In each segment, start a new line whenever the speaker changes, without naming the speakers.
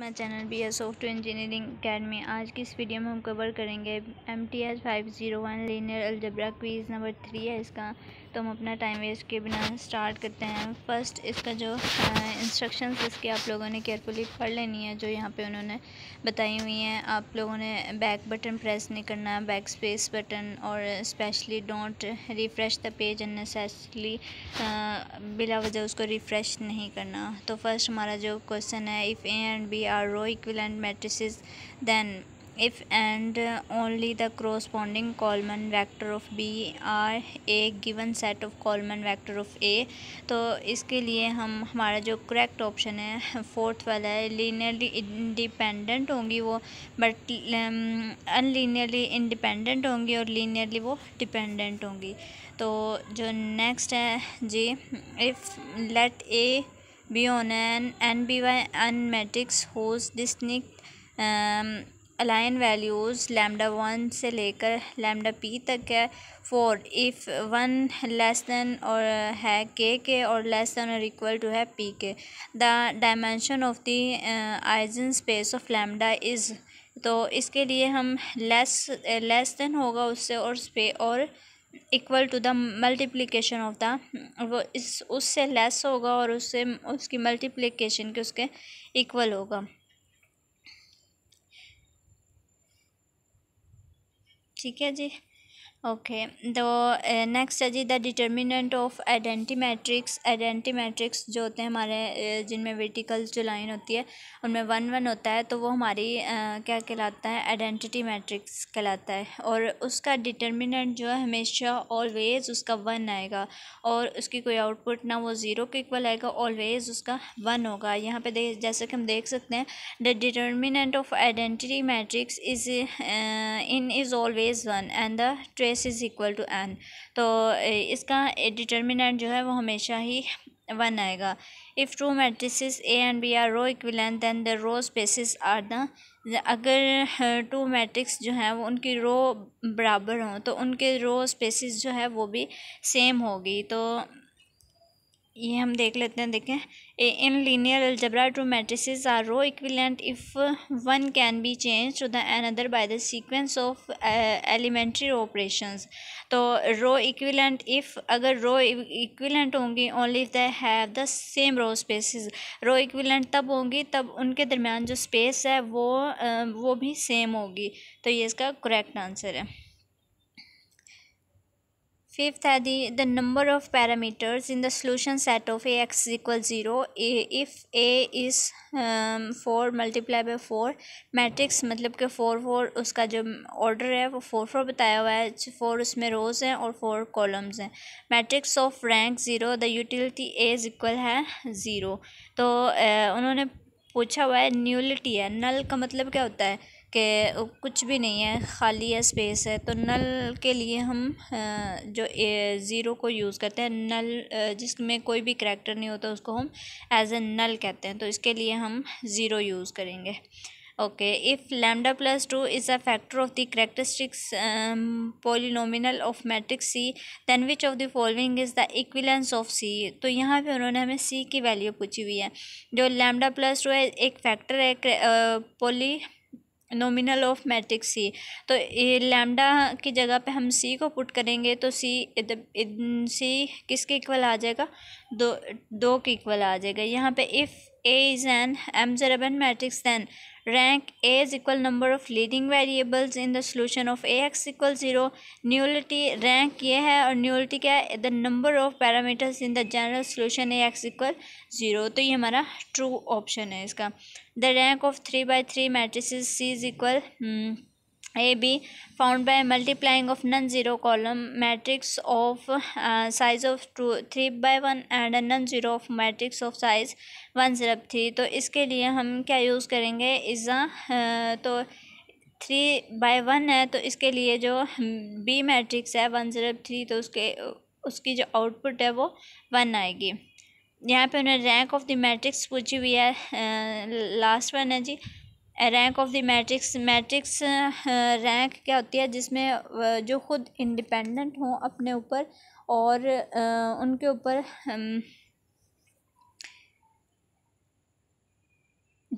मैं channel B S software engineering academy आज की इस वीडियो में हम कवर करेंगे M T S five zero one linear algebra quiz number three है इसका तो हम अपना टाइम वेस्ट के बिना स्टार्ट करते हैं फर्स्ट इसका जो इंस्ट्रक्शंस इसके आप लोगों ने केयरफुली पढ़ लेनी है जो यहाँ पे उन्होंने बताई हुई हैं आप लोगों ने बैक बटन प्रेस नहीं करना बैक स्पेस बटन और specially don't refresh the page unnecessarily बिला वजह उसको रिफ़्रेश नहीं करना तो फर्स्ट हमारा जो क्वेश्चन है if A and B are row and matrices then if and only the corresponding Coleman vector of b are a given set of Coleman vector of a तो इसके लिए हम हमारा जो करेक्ट ऑप्शन है फोर्थ वाला है लीनियरली इंडिपेंडेंट होंगी वो बट अनलीनियरली इंडिपेंडेंट होंगी और लीनियरली वो डिपेंडेंट होंगी तो जो नेक्स्ट है जी if let A be an N N by N matrix whose distinct eigen values lambda one से लेकर लैमडा पी तक है for if one less than और है के के और लेस दैन और इक्वल टू है P K the dimension of the eigen space of lambda is तो इसके लिए हम लेस लेस देन होगा उससे और स्पे और equal to the multiplication of the वो इस उससे लेस होगा और उससे उसकी मल्टीप्लिकेशन के उसके इक्वल होगा ठीक है जी ओके तो नेक्स्ट eh, है जी the determinant of identity matrix identity matrix जो होते हैं हमारे eh, जिनमें वर्टिकल जो लाइन होती है उनमें वन वन होता है तो वो हमारी eh, क्या कहलाता है आइडेंटिटी मैट्रिक्स कहलाता है और उसका डिटर्मिनेंट जो है हमेशा ऑलवेज़ उसका वन आएगा और उसकी कोई आउटपुट ना वो ज़ीरो के इक्वल आएगा ऑलवेज़ उसका वन होगा यहाँ पर देख जैसे कि हम देख सकते हैं the determinant of identity matrix is in is always one and the space is equal to N तो इसका डिटर्मिनेंट जो है वो हमेशा ही वन आएगा if two matrices A and B are row equivalent then the row spaces are the अगर two matrix जो हैं वो उनकी रो बराबर हों तो उनके रो स्पेसिस जो है वो भी सेम होगी तो ये हम देख लेते हैं देखें a in linear algebra two matrices are row equivalent if one can be change to the an other by the sequence of elementary operations तो रो इक्विलेंट इफ़ अगर रो इक्विलेंट e, होंगी only if they have the same row spaces row equivalent तब होंगी तब उनके दरम्यान जो space है वो वो भी सेम होगी तो ये इसका करेक्ट आंसर है फिफ्थ है the the number of parameters in the solution set of ax equals 0 if a is um, 4 multiply by 4 matrix मतलब कि फोर फोर उसका जो ऑर्डर है वो फोर फोर बताया हुआ है फोर उसमें रोज़ हैं और फोर कॉलम्स हैं matrix of rank zero the utility A is equal है ज़ीरो तो uh, उन्होंने पूछा हुआ है न्यूलिटी है नल का मतलब क्या होता है के कुछ भी नहीं है खाली है स्पेस है तो नल के लिए हम जो ज़ीरो को यूज़ करते हैं नल जिसमें कोई भी करैक्टर नहीं होता उसको हम एज ए नल कहते हैं तो इसके लिए हम ज़ीरो यूज़ करेंगे okay if lambda plus two is a factor of the characteristics polynomial of matrix C then which of the following is the equivalence of C तो यहाँ पे उन्होंने हमें सी की वैल्यू पूछी हुई है जो लैमडा प्लस टू है एक फैक्टर है पोली uh, नोमिनल ऑफ मैट्रिक्स सी तो ये लैमडा की जगह पे हम सी को पुट करेंगे तो सी सी किसके इक्वल आ जाएगा दो दो के इक्वल आ जाएगा यहाँ पे if A is an observable matrix then rank A is equal number of leading variables in the solution of AX equal zero nullity rank ये है और nullity क्या है the number of parameters in the general solution AX equal zero तो ये हमारा true option है इसका the rank of three by three matrices C is equal hmm, A B found by multiplying of non zero column matrix of size of two three by one and non zero of matrix of size one zero three तो इसके लिए हम क्या use करेंगे इज़ा uh, तो three by one है तो इसके लिए जो बी um, मैट्रिक्स है वन जीरो थ्री तो उसके उसकी जो आउटपुट है वो वन आएगी यहाँ पे उन्हें रैंक ऑफ द मैट्रिक्स पूछी हुई है लास्ट uh, वन है जी rank of the matrix matrix rank क्या होती है जिसमें uh, जो खुद इंडिपेंडेंट हों अपने ऊपर और uh, उनके ऊपर um,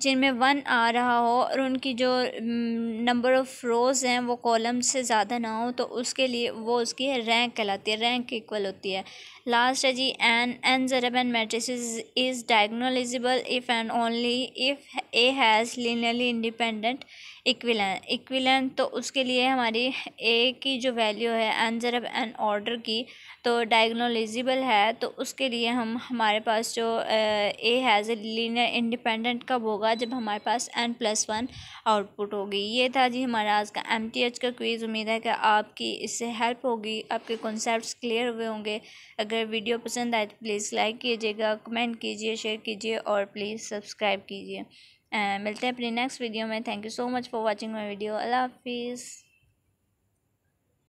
जिनमें वन आ रहा हो और उनकी जो नंबर ऑफ़ रोज़ हैं वो कॉलम से ज़्यादा ना हो तो उसके लिए वो उसकी रैंक कहलाती है रैंक इक्वल होती है लास्ट है जी एन एन जरब n matrix is diagonalizable if and only if A has linearly independent equivalent equivalent तो उसके लिए हमारी ए की जो वैल्यू है आंसर ऑफ एन ऑर्डर की तो डायग्नोलिजिबल है तो उसके लिए हम हमारे पास जो A has a linear independent कब होगा जब हमारे पास एन प्लस वन आउटपुट होगी ये था जी हमारा आज का एम टी एच का क्वीज़ उम्मीद है कि आपकी इससे हेल्प होगी आपके कॉन्सेप्ट क्लियर हुए होंगे अगर वीडियो पसंद आए तो प्लीज़ लाइक कीजिएगा कमेंट कीजिए शेयर कीजिए और प्लीज़ सब्सक्राइब कीजिए मिलते हैं अपनी नेक्स्ट वीडियो में thank you so much for watching my video अल्लाह हाफिज़